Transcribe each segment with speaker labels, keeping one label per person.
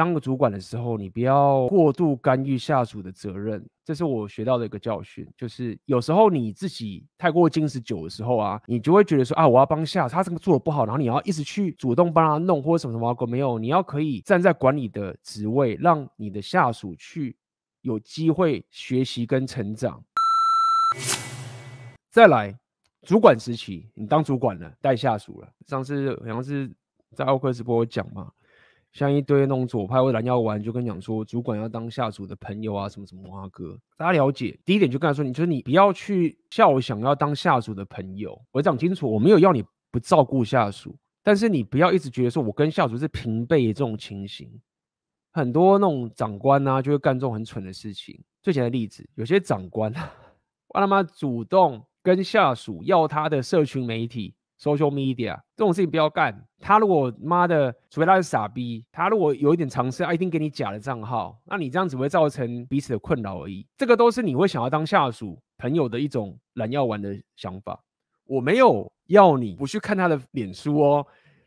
Speaker 1: 当主管的时候，你不要过度干预下属的责任，这是我学到的一个教训。就是有时候你自己太过矜持久的时候啊，你就会觉得说啊，我要帮下他这个做的不好，然后你要一直去主动帮他弄或者什么什么，没有，你要可以站在管理的职位，让你的下属去有机会学习跟成长。再来，主管时期，你当主管了，带下属了。上次好像是在奥克斯我讲嘛。像一堆那种左派或蓝教玩，就跟讲说主管要当下属的朋友啊，什么什么啊哥，大家了解。第一点就跟他说，你就是你不要去效想要当下属的朋友。我讲清楚，我没有要你不照顾下属，但是你不要一直觉得说我跟下属是平辈这种情形。很多那种长官啊，就会干这种很蠢的事情。最简单的例子，有些长官，我 他妈主动跟下属要他的社群媒体。social media 这种事情不要干。他如果妈的，除非他是傻逼，他如果有一点常识，他一定给你假的账号。那你这样只会造成彼此的困扰而已。这个都是你会想要当下属朋友的一种懒要玩的想法。我没有要你不去看他的脸书哦。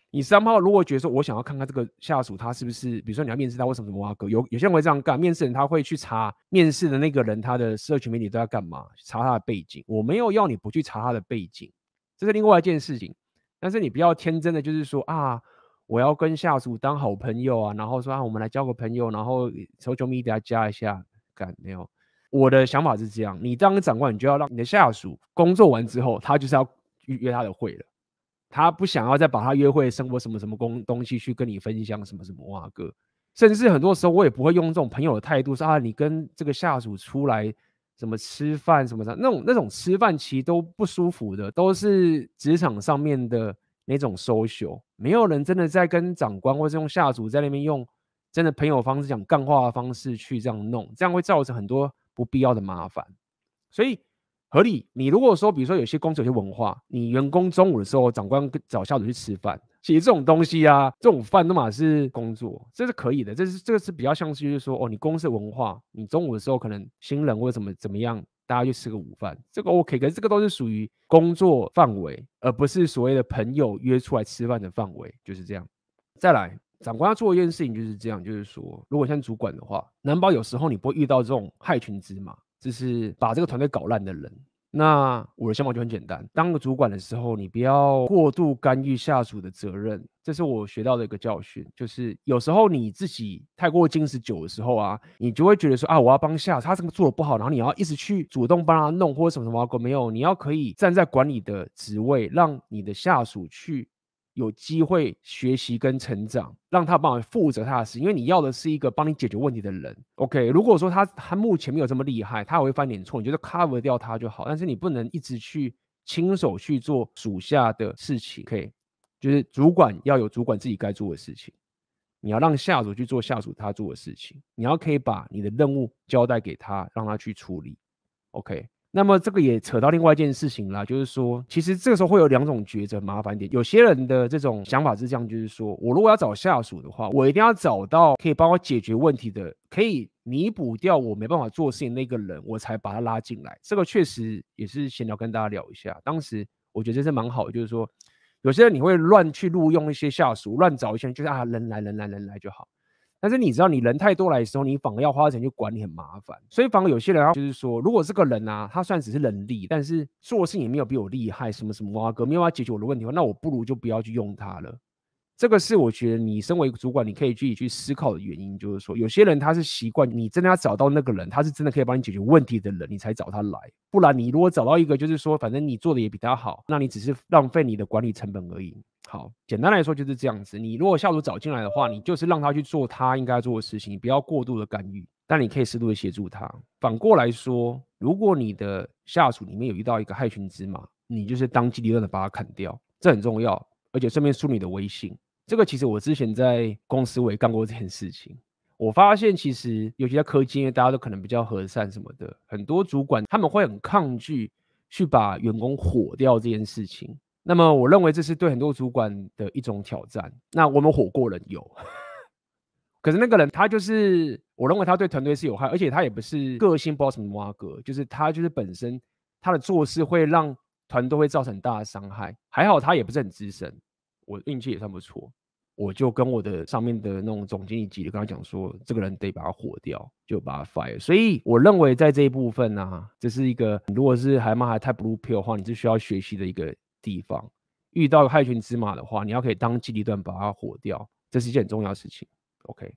Speaker 1: 你三号如果觉得说，我想要看看这个下属他是不是，比如说你要面试他为什么什么挖哥，有有些人会这样干，面试人他会去查面试的那个人他的社群媒体都在干嘛，查他的背景。我没有要你不去查他的背景。这是另外一件事情，但是你不要天真的，就是说啊，我要跟下属当好朋友啊，然后说啊，我们来交个朋友，然后求手米给他加一下，干没有？我的想法是这样，你当长官，你就要让你的下属工作完之后，他就是要约他的会了，他不想要再把他约会生活什么什么工东西去跟你分享什么什么哇哥，甚至很多时候我也不会用这种朋友的态度，说啊，你跟这个下属出来。什么吃饭，什么的，那种那种吃饭其实都不舒服的，都是职场上面的那种 social，没有人真的在跟长官，或是用下属在那边用真的朋友方式讲干话的方式去这样弄，这样会造成很多不必要的麻烦，所以。合理，你如果说，比如说有些公司有些文化，你员工中午的时候，长官找下属去吃饭，其实这种东西啊，这种饭都嘛是工作，这是可以的，这是这个是比较像是说哦，你公司的文化，你中午的时候可能新人或者怎么怎么样，大家去吃个午饭，这个 O K。可是这个都是属于工作范围，而不是所谓的朋友约出来吃饭的范围，就是这样。再来，长官要做一件事情就是这样，就是说，如果像主管的话，难保有时候你不会遇到这种害群之马。就是把这个团队搞烂的人。那我的想法就很简单：当个主管的时候，你不要过度干预下属的责任，这是我学到的一个教训。就是有时候你自己太过矜持久的时候啊，你就会觉得说啊，我要帮下他这个做的不好，然后你要一直去主动帮他弄或者什么什么没有，你要可以站在管理的职位，让你的下属去。有机会学习跟成长，让他帮你负责他的事，因为你要的是一个帮你解决问题的人。OK，如果说他他目前没有这么厉害，他也会犯点错，你就是 cover 掉他就好。但是你不能一直去亲手去做属下的事情。OK，就是主管要有主管自己该做的事情，你要让下属去做下属他做的事情，你要可以把你的任务交代给他，让他去处理。OK。那么这个也扯到另外一件事情啦，就是说，其实这个时候会有两种抉择，麻烦点。有些人的这种想法是这样，就是说我如果要找下属的话，我一定要找到可以帮我解决问题的，可以弥补掉我没办法做事情那个人，我才把他拉进来。这个确实也是闲聊跟大家聊一下。当时我觉得这是蛮好的，就是说，有些人你会乱去录用一些下属，乱找一些，就是啊，人来人来人来就好。但是你知道，你人太多来的时候，你反而要花钱去管理很麻烦。所以反而有些人啊，就是说，如果这个人啊，他算只是能力，但是做事也没有比我厉害，什么什么啊，哥没有办法解决我的问题的话，那我不如就不要去用他了。这个是我觉得你身为主管，你可以自己去思考的原因，就是说，有些人他是习惯，你真的要找到那个人，他是真的可以帮你解决问题的人，你才找他来。不然你如果找到一个，就是说，反正你做的也比他好，那你只是浪费你的管理成本而已。好，简单来说就是这样子。你如果下属找进来的话，你就是让他去做他应该做的事情，不要过度的干预，但你可以适度的协助他。反过来说，如果你的下属里面有遇到一个害群之马，你就是当机立断的把他砍掉，这很重要，而且顺便疏你的威信。这个其实我之前在公司我也干过这件事情。我发现其实尤其在科技，大家都可能比较和善什么的，很多主管他们会很抗拒去把员工火掉这件事情。那么我认为这是对很多主管的一种挑战。那我们火过人有，可是那个人他就是我认为他对团队是有害，而且他也不是个性不知道什么瓜葛，就是他就是本身他的做事会让团队会造成很大的伤害。还好他也不是很资深，我运气也算不错，我就跟我的上面的那种总经理级的跟他讲说，这个人得把他火掉，就把他 fire。所以我认为在这一部分呢，这是一个如果是还骂还太不 l l 的话，你是需要学习的一个。地方遇到害群之马的话，你要可以当机立断把它火掉，这是一件很重要的事情。OK。